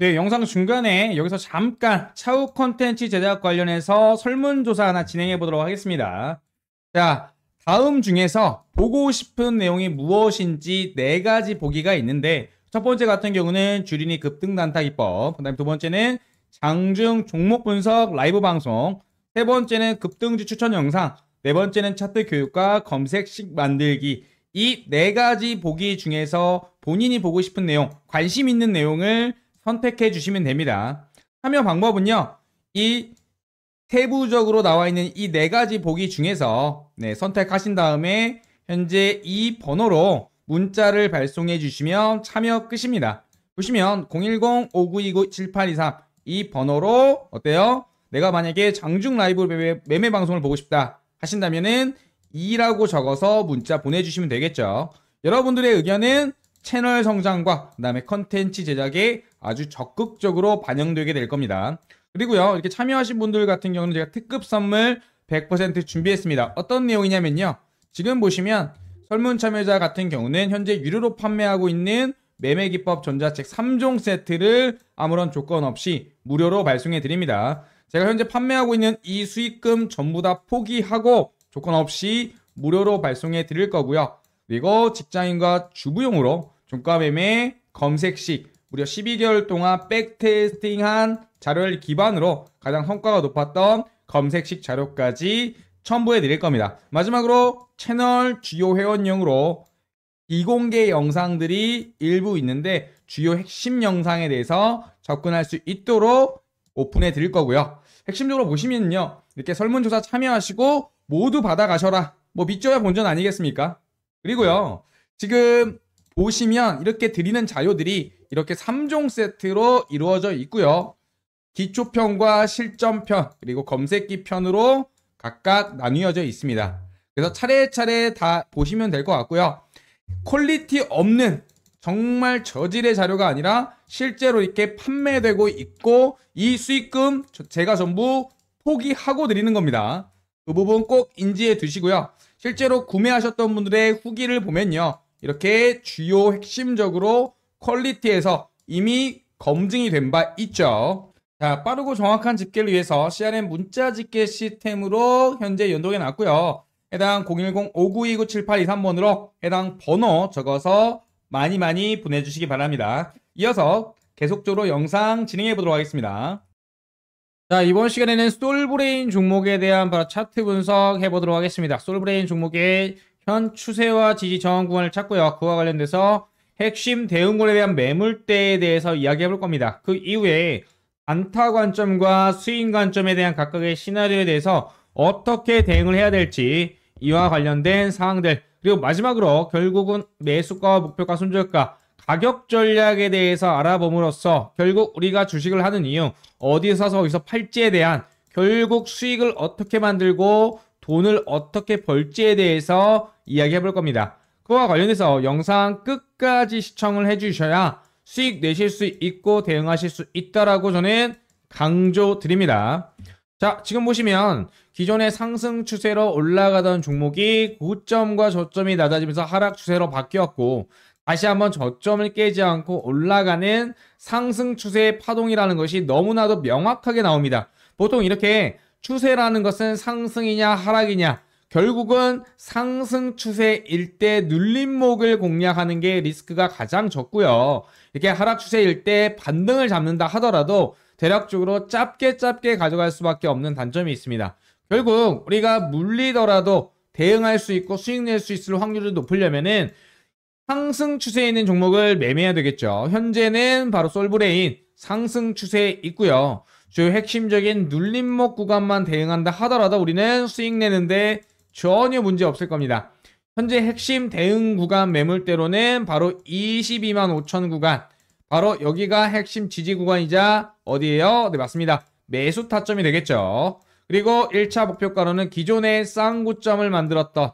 네, 영상 중간에 여기서 잠깐 차후 컨텐츠 제작 관련해서 설문조사 하나 진행해 보도록 하겠습니다. 자, 다음 중에서 보고 싶은 내용이 무엇인지 네 가지 보기가 있는데 첫 번째 같은 경우는 주린이 급등 단타기법, 그다음 에두 번째는 장중 종목 분석 라이브 방송, 세 번째는 급등주 추천 영상, 네 번째는 차트 교육과 검색식 만들기 이 네 가지 보기 중에서 본인이 보고 싶은 내용, 관심 있는 내용을 선택해 주시면 됩니다. 참여 방법은요. 이 세부적으로 나와 있는 이 네 가지 보기 중에서 네, 선택하신 다음에 현재 이 번호로 문자를 발송해 주시면 참여 끝입니다. 보시면 010-5929-7823 이 번호로 어때요? 내가 만약에 장중 라이브 매매, 매매 방송을 보고 싶다 하신다면은 2라고 적어서 문자 보내주시면 되겠죠. 여러분들의 의견은 채널 성장과 그다음에 컨텐츠 제작에 아주 적극적으로 반영되게 될 겁니다. 그리고요 이렇게 참여하신 분들 같은 경우는 제가 특급 선물 100% 준비했습니다. 어떤 내용이냐면요. 지금 보시면 설문 참여자 같은 경우는 현재 유료로 판매하고 있는 매매기법 전자책 3종 세트를 아무런 조건 없이 무료로 발송해 드립니다. 제가 현재 판매하고 있는 이 수익금 전부 다 포기하고 조건 없이 무료로 발송해 드릴 거고요. 그리고 직장인과 주부용으로 종가 매매 검색식 무려 12개월 동안 백테스팅한 자료를 기반으로 가장 성과가 높았던 검색식 자료까지 첨부해 드릴 겁니다. 마지막으로 채널 주요 회원용으로 이공개 영상들이 일부 있는데 주요 핵심 영상에 대해서 접근할 수 있도록 오픈해 드릴 거고요. 핵심적으로 보시면요. 이렇게 설문조사 참여하시고 모두 받아가셔라. 뭐 믿져야 본전 아니겠습니까? 그리고요. 지금 보시면 이렇게 드리는 자료들이 이렇게 3종 세트로 이루어져 있고요. 기초편과 실전편 그리고 검색기 편으로 각각 나뉘어져 있습니다. 그래서 차례차례 다 보시면 될 것 같고요. 퀄리티 없는 정말 저질의 자료가 아니라 실제로 이렇게 판매되고 있고 이 수익금 제가 전부 포기하고 드리는 겁니다. 그 부분 꼭 인지해 두시고요. 실제로 구매하셨던 분들의 후기를 보면요. 이렇게 주요 핵심적으로 퀄리티에서 이미 검증이 된 바 있죠. 자, 빠르고 정확한 집계를 위해서 CRM 문자 집계 시스템으로 현재 연동해 놨고요. 해당 010-5929-7823번으로 해당 번호 적어서 많이 많이 보내주시기 바랍니다. 이어서 계속적으로 영상 진행해 보도록 하겠습니다. 자, 이번 시간에는 솔브레인 종목에 대한 바로 차트 분석해 보도록 하겠습니다. 솔브레인 종목의 현 추세와 지지 저항 구간을 찾고요. 그와 관련돼서 핵심 대응군에 대한 매물대에 대해서 이야기해 볼 겁니다. 그 이후에 안타 관점과 수익 관점에 대한 각각의 시나리오에 대해서 어떻게 대응을 해야 될지 이와 관련된 사항들 그리고 마지막으로 결국은 매수가와 목표가 손절가 가격 전략에 대해서 알아봄으로써 결국 우리가 주식을 하는 이유 어디서 사서 어디서 팔지에 대한 결국 수익을 어떻게 만들고 돈을 어떻게 벌지에 대해서 이야기해 볼 겁니다. 그와 관련해서 영상 끝까지 시청을 해주셔야 수익 내실 수 있고 대응하실 수 있다라고 저는 강조드립니다. 자, 지금 보시면 기존의 상승 추세로 올라가던 종목이 고점과 저점이 낮아지면서 하락 추세로 바뀌었고 다시 한번 저점을 깨지 않고 올라가는 상승 추세의 파동이라는 것이 너무나도 명확하게 나옵니다. 보통 이렇게 추세라는 것은 상승이냐 하락이냐 결국은 상승 추세 일때 눌림목을 공략하는 게 리스크가 가장 적고요. 이렇게 하락 추세 일때 반등을 잡는다 하더라도 대략적으로 짧게 짧게 가져갈 수밖에 없는 단점이 있습니다. 결국 우리가 물리더라도 대응할 수 있고 수익 낼 수 있을 확률을 높으려면은 상승 추세에 있는 종목을 매매해야 되겠죠. 현재는 바로 솔브레인 상승 추세에 있고요. 주요 핵심적인 눌림목 구간만 대응한다 하더라도 우리는 수익 내는데 전혀 문제 없을 겁니다. 현재 핵심 대응 구간 매물대로는 바로 22만 5천 구간. 바로 여기가 핵심 지지 구간이자 어디예요? 네, 맞습니다. 매수 타점이 되겠죠. 그리고 1차 목표가로는 기존의 쌍구점을 만들었던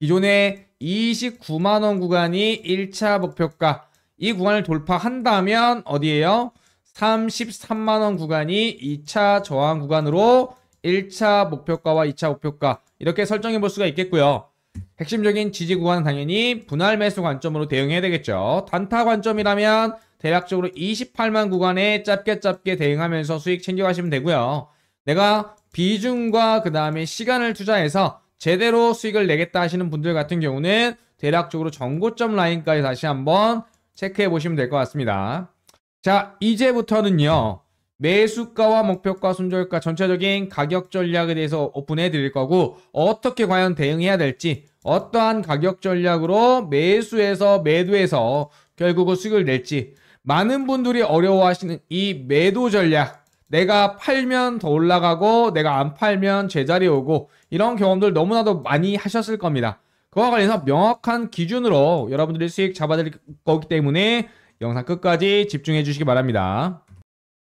기존의 29만원 구간이 1차 목표가 이 구간을 돌파한다면 어디예요? 33만원 구간이 2차 저항 구간으로 1차 목표가와 2차 목표가 이렇게 설정해 볼 수가 있겠고요. 핵심적인 지지 구간은 당연히 분할 매수 관점으로 대응해야 되겠죠. 단타 관점이라면 대략적으로 28만 구간에 짧게 짧게 대응하면서 수익 챙겨가시면 되고요. 내가 비중과 그 다음에 시간을 투자해서 제대로 수익을 내겠다 하시는 분들 같은 경우는 대략적으로 정고점 라인까지 다시 한번 체크해 보시면 될 것 같습니다. 자, 이제부터는요. 매수가와 목표가, 손절가, 전체적인 가격 전략에 대해서 오픈해 드릴 거고 어떻게 과연 대응해야 될지 어떠한 가격 전략으로 매수에서 매도해서 결국은 수익을 낼지 많은 분들이 어려워하시는 이 매도 전략 내가 팔면 더 올라가고 내가 안 팔면 제자리에 오고 이런 경험들 너무나도 많이 하셨을 겁니다. 그와 관련해서 명확한 기준으로 여러분들이 수익 잡아드릴 거기 때문에 영상 끝까지 집중해 주시기 바랍니다.